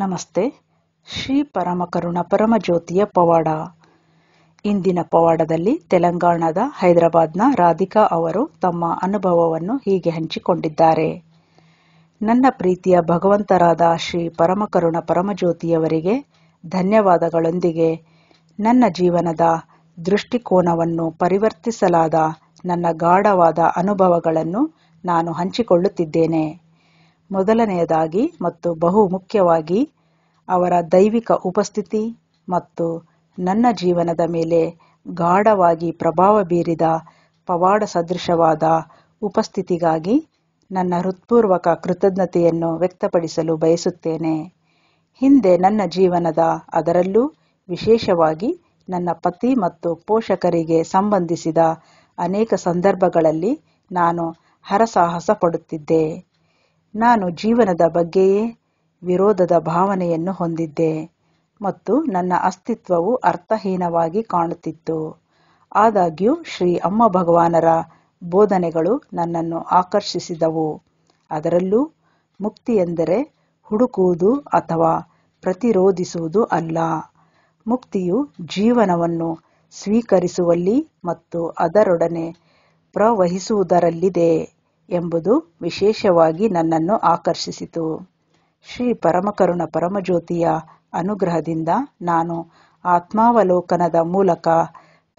ನಮಸ್ತೆ ಶ್ರೀ ಪರಮಕರುಣ ಪರಮಜ್ಯೋತಿಯ ಪವಾಡ ಇಂದಿನ ಪವಾಡದಲ್ಲಿ ತೆಲಂಗಾಣದ ಹೈದರಾಬಾದ್ನ ರಾಧಿಕಾ ಅವರು ತಮ್ಮ ಅನುಭವವನ್ನು ಹೀಗೆ ಹಂಚಿಕೊಂಡಿದ್ದಾರೆ ನನ್ನ ಪ್ರೀತಿಯ ಭಗವಂತರಾದ ಶ್ರೀ ಪರಮಕರುಣ ಪರಮಜ್ಯೋತಿಯವರಿಗೆ ಧನ್ಯವಾದಗಳೊಂದಿಗೆ ನನ್ನ ಜೀವನದ ದೃಷ್ಟಿಕೋನವನ್ನು ಪರಿವರ್ತಿಸಲಾದ ನನ್ನ ಗಾಢವಾದ ಅನುಭವಗಳನ್ನು ನಾನು ಹಂಚಿಕೊಳ್ಳುತ್ತಿದ್ದೇನೆ ಮೊದಲನೆಯದಾಗಿ ಮತ್ತು ಬಹು ಮುಖ್ಯವಾಗಿ ಅವರ ದೈವಿಕ ಉಪಸ್ಥಿತಿ ಮತ್ತು ನನ್ನ ಜೀವನದ ಮೇಲೆ ಗಾಢವಾಗಿ ಪ್ರಭಾವ ಬೀರಿದ ಪವಾಡ ಸದೃಶವಾದ ಉಪಸ್ಥಿತಿಗಾಗಿ ನನ್ನ ಹೃತ್ಪೂರ್ವಕ ಕೃತಜ್ಞತೆಯನ್ನು ವ್ಯಕ್ತಪಡಿಸಲು ಬಯಸುತ್ತೇನೆ ಹಿಂದೆ ನನ್ನ ಜೀವನದ ಅದರಲ್ಲೂ ವಿಶೇಷವಾಗಿ ನನ್ನ ಪತಿ ಮತ್ತು ಪೋಷಕರಿಗೆ ಸಂಬಂಧಿಸಿದ ಅನೇಕ ಸಂದರ್ಭಗಳಲ್ಲಿ ನಾನು ಹರಸಾಹಸ ಪಡುತ್ತಿದ್ದೆ ನಾನು ಜೀವನದ ಬಗ್ಗೆಯೇ ವಿರೋಧದ ಭಾವನೆಯನ್ನು ಹೊಂದಿದ್ದೆ ಮತ್ತು ನನ್ನ ಅಸ್ತಿತ್ವವು ಅರ್ಥಹೀನವಾಗಿ ಕಾಣುತ್ತಿತ್ತು ಆದಾಗ್ಯೂ ಶ್ರೀ ಅಮ್ಮ ಭಗವಾನರ ಬೋಧನೆಗಳು ನನ್ನನ್ನು ಆಕರ್ಷಿಸಿದವು ಅದರಲ್ಲೂ ಮುಕ್ತಿಯೆಂದರೆ ಹುಡುಕುವುದು ಅಥವಾ ಪ್ರತಿರೋಧಿಸುವುದು ಅಲ್ಲ ಮುಕ್ತಿಯು ಜೀವನವನ್ನು ಸ್ವೀಕರಿಸುವಲ್ಲಿ ಮತ್ತು ಅದರೊಡನೆ ಪ್ರವಹಿಸುವುದರಲ್ಲಿದೆ ಎಂಬುದು ವಿಶೇಷವಾಗಿ ನನ್ನನ್ನು ಆಕರ್ಷಿಸಿತು ಶ್ರೀ ಪರಮಕರುಣ ಪರಮಜ್ಯೋತಿಯ ಅನುಗ್ರಹದಿಂದ ನಾನು ಆತ್ಮಾವಲೋಕನದ ಮೂಲಕ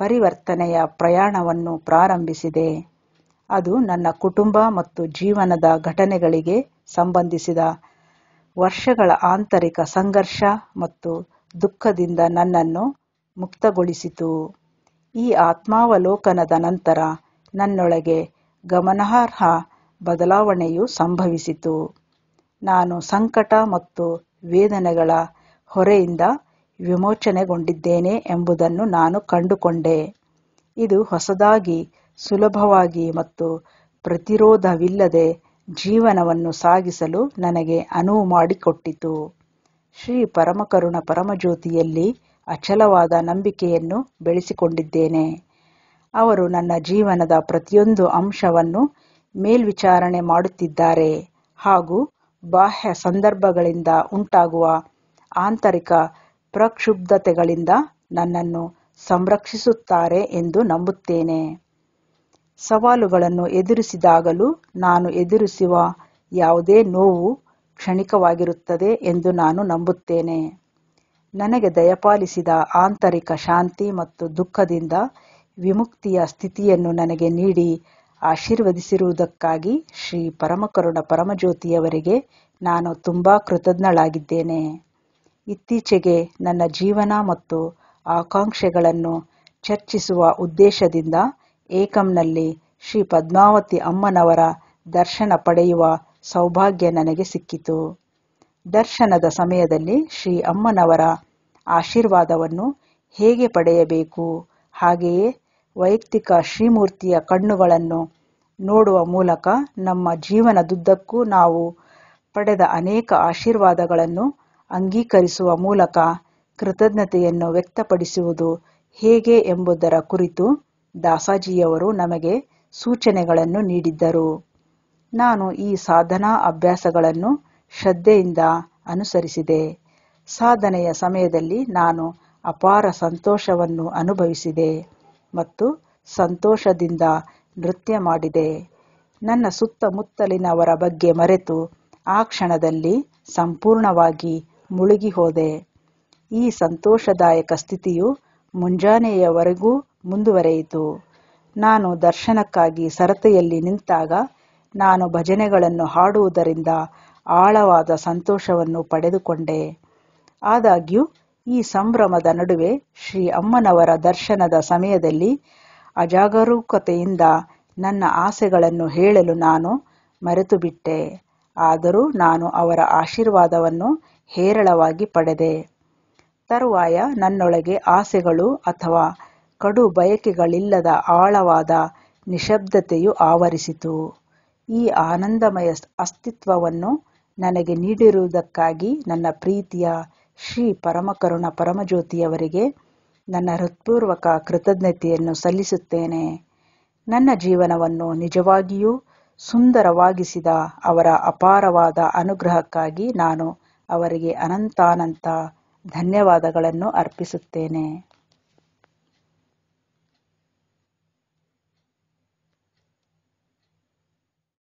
ಪರಿವರ್ತನೆಯ ಪ್ರಯಾಣವನ್ನು ಪ್ರಾರಂಭಿಸಿದೆ ಅದು ನನ್ನ ಕುಟುಂಬ ಮತ್ತು ಜೀವನದ ಘಟನೆಗಳಿಗೆ ಸಂಬಂಧಿಸಿದ ವರ್ಷಗಳ ಆಂತರಿಕ ಸಂಘರ್ಷ ಮತ್ತು ದುಃಖದಿಂದ ನನ್ನನ್ನು ಮುಕ್ತಗೊಳಿಸಿತು ಈ ಆತ್ಮಾವಲೋಕನದ ನಂತರ ನನ್ನೊಳಗೆ ಗಮನಾರ್ಹ ಬದಲಾವಣೆಯು ಸಂಭವಿಸಿತು ನಾನು ಸಂಕಟ ಮತ್ತು ವೇದನೆಗಳ ಹೊರೆಯಿಂದ ವಿಮೋಚನೆಗೊಂಡಿದ್ದೇನೆ ಎಂಬುದನ್ನು ನಾನು ಕಂಡುಕೊಂಡೆ ಇದು ಹೊಸದಾಗಿ ಸುಲಭವಾಗಿ ಮತ್ತು ಪ್ರತಿರೋಧವಿಲ್ಲದೆ ಜೀವನವನ್ನು ಸಾಗಿಸಲು ನನಗೆ ಅನುವು ಮಾಡಿಕೊಟ್ಟಿತು ಶ್ರೀ ಪರಮಕರುಣ ಪರಮಜ್ಯೋತಿಯಲ್ಲಿ ಅಚಲವಾದ ನಂಬಿಕೆಯನ್ನು ಬೆಳೆಸಿಕೊಂಡಿದ್ದೇನೆ ಅವರು ನನ್ನ ಜೀವನದ ಪ್ರತಿಯೊಂದು ಅಂಶವನ್ನು ಮೇಲ್ವಿಚಾರಣೆ ಮಾಡುತ್ತಿದ್ದಾರೆ ಹಾಗೂ ಬಾಹ್ಯ ಸಂದರ್ಭಗಳಿಂದ ಉಂಟಾಗುವ ಆಂತರಿಕ ಪ್ರಕ್ಷುಬ್ಧತೆಗಳಿಂದ ನನ್ನನ್ನು ಸಂರಕ್ಷಿಸುತ್ತಾರೆ ಎಂದು ನಂಬುತ್ತೇನೆ ಸವಾಲುಗಳನ್ನು ಎದುರಿಸಿದಾಗಲೂ ನಾನು ಎದುರಿಸುವ ಯಾವುದೇ ನೋವು ಕ್ಷಣಿಕವಾಗಿರುತ್ತದೆ ಎಂದು ನಾನು ನಂಬುತ್ತೇನೆ ನನಗೆ ದಯಪಾಲಿಸಿದ ಆಂತರಿಕ ಶಾಂತಿ ಮತ್ತು ದುಃಖದಿಂದ ವಿಮುಕ್ತಿಯ ಸ್ಥಿತಿಯನ್ನು ನನಗೆ ನೀಡಿ ಆಶೀರ್ವದಿಸಿರುವುದಕ್ಕಾಗಿ ಶ್ರೀ ಪರಮಕರುಣ ಪರಮಜ್ಯೋತಿಯವರಿಗೆ ನಾನು ತುಂಬ ಕೃತಜ್ಞಳಾಗಿದ್ದೇನೆ ಇತ್ತೀಚೆಗೆ ನನ್ನ ಜೀವನ ಮತ್ತು ಆಕಾಂಕ್ಷೆಗಳನ್ನು ಚರ್ಚಿಸುವ ಉದ್ದೇಶದಿಂದ ಏಕಂನಲ್ಲಿ ಶ್ರೀ ಪದ್ಮಾವತಿ ಅಮ್ಮನವರ ದರ್ಶನ ಪಡೆಯುವ ಸೌಭಾಗ್ಯ ನನಗೆ ಸಿಕ್ಕಿತು ದರ್ಶನದ ಸಮಯದಲ್ಲಿ ಶ್ರೀ ಅಮ್ಮನವರ ಆಶೀರ್ವಾದವನ್ನು ಹೇಗೆ ಪಡೆಯಬೇಕು ಹಾಗೆಯೇ ವೈಯಕ್ತಿಕ ಶ್ರೀಮೂರ್ತಿಯ ಕಣ್ಣುಗಳನ್ನು ನೋಡುವ ಮೂಲಕ ನಮ್ಮ ಜೀವನದುದ್ದಕ್ಕೂ ನಾವು ಪಡೆದ ಅನೇಕ ಆಶೀರ್ವಾದಗಳನ್ನು ಅಂಗೀಕರಿಸುವ ಮೂಲಕ ಕೃತಜ್ಞತೆಯನ್ನು ವ್ಯಕ್ತಪಡಿಸುವುದು ಹೇಗೆ ಎಂಬುದರ ಕುರಿತು ದಾಸಾಜಿಯವರು ನಮಗೆ ಸೂಚನೆಗಳನ್ನು ನೀಡಿದ್ದರು ನಾನು ಈ ಸಾಧನಾ ಅಭ್ಯಾಸಗಳನ್ನು ಶ್ರದ್ಧೆಯಿಂದ ಅನುಸರಿಸಿದೆ ಸಾಧನೆಯ ಸಮಯದಲ್ಲಿ ನಾನು ಅಪಾರ ಸಂತೋಷವನ್ನು ಅನುಭವಿಸಿದೆ ಮತ್ತು ಸಂತೋಷದಿಂದ ನೃತ್ಯ ಮಾಡಿದೆ ನನ್ನ ಸುತ್ತಮುತ್ತಲಿನವರ ಬಗ್ಗೆ ಮರೆತು ಆ ಕ್ಷಣದಲ್ಲಿ ಸಂಪೂರ್ಣವಾಗಿ ಮುಳುಗಿ ಹೋದೆ ಈ ಸಂತೋಷದಾಯಕ ಸ್ಥಿತಿಯು ಮುಂಜಾನೆಯವರೆಗೂ ಮುಂದುವರೆಯಿತು ನಾನು ದರ್ಶನಕ್ಕಾಗಿ ಸರತೆಯಲ್ಲಿ ನಿಂತಾಗ ನಾನು ಭಜನೆಗಳನ್ನು ಹಾಡುವುದರಿಂದ ಆಳವಾದ ಸಂತೋಷವನ್ನು ಪಡೆದುಕೊಂಡೆ ಆದಾಗ್ಯೂ ಈ ಸಂಭ್ರಮದ ನಡುವೆ ಶ್ರೀ ಅಮ್ಮನವರ ದರ್ಶನದ ಸಮಯದಲ್ಲಿ ಅಜಾಗರೂಕತೆಯಿಂದ ನನ್ನ ಆಸೆಗಳನ್ನು ಹೇಳಲು ನಾನು ಮರೆತುಬಿಟ್ಟೆ ಆದರೂ ನಾನು ಅವರ ಆಶೀರ್ವಾದವನ್ನು ಹೇರಳವಾಗಿ ಪಡೆದೆ ತರುವಾಯ ನನ್ನೊಳಗೆ ಆಸೆಗಳು ಅಥವಾ ಕಡು ಬಯಕೆಗಳಿಲ್ಲದ ಆಳವಾದ ನಿಶಬ್ದತೆಯು ಆವರಿಸಿತು ಈ ಆನಂದಮಯ ಅಸ್ತಿತ್ವವನ್ನು ನನಗೆ ನೀಡಿರುವುದಕ್ಕಾಗಿ ನನ್ನ ಪ್ರೀತಿಯ ಶ್ರೀ ಪರಮಕರುಣ ಪರಮಜ್ಯೋತಿಯವರಿಗೆ ನನ್ನ ಹೃತ್ಪೂರ್ವಕ ಕೃತಜ್ಞತೆಯನ್ನು ಸಲ್ಲಿಸುತ್ತೇನೆ ನನ್ನ ಜೀವನವನ್ನು ನಿಜವಾಗಿಯೂ ಸುಂದರವಾಗಿಸಿದ ಅವರ ಅಪಾರವಾದ ಅನುಗ್ರಹಕ್ಕಾಗಿ ನಾನು ಅವರಿಗೆ ಅನಂತಾನಂತ ಧನ್ಯವಾದಗಳನ್ನು ಅರ್ಪಿಸುತ್ತೇನೆ